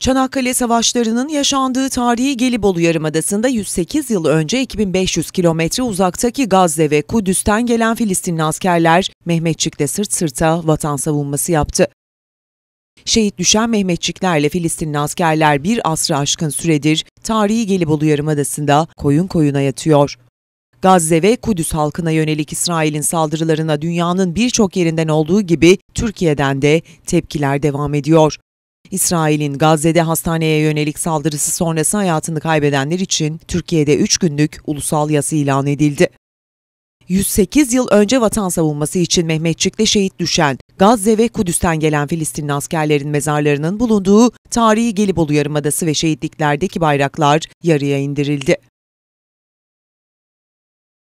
Çanakkale Savaşları'nın yaşandığı tarihi Gelibolu Yarımadası'nda 108 yıl önce 2500 kilometre uzaktaki Gazze ve Kudüs'ten gelen Filistinli askerler Mehmetçik'te sırt sırta vatan savunması yaptı. Şehit düşen Mehmetçiklerle Filistinli askerler bir asrı aşkın süredir tarihi Gelibolu Yarımadası'nda koyun koyuna yatıyor. Gazze ve Kudüs halkına yönelik İsrail'in saldırılarına dünyanın birçok yerinden olduğu gibi Türkiye'den de tepkiler devam ediyor. İsrail'in Gazze'de hastaneye yönelik saldırısı sonrası hayatını kaybedenler için Türkiye'de 3 günlük ulusal yas ilan edildi. 108 yıl önce vatan savunması için Mehmetçik'te şehit düşen Gazze ve Kudüs'ten gelen Filistinli askerlerin mezarlarının bulunduğu tarihi Gelibolu Yarımadası ve şehitliklerdeki bayraklar yarıya indirildi.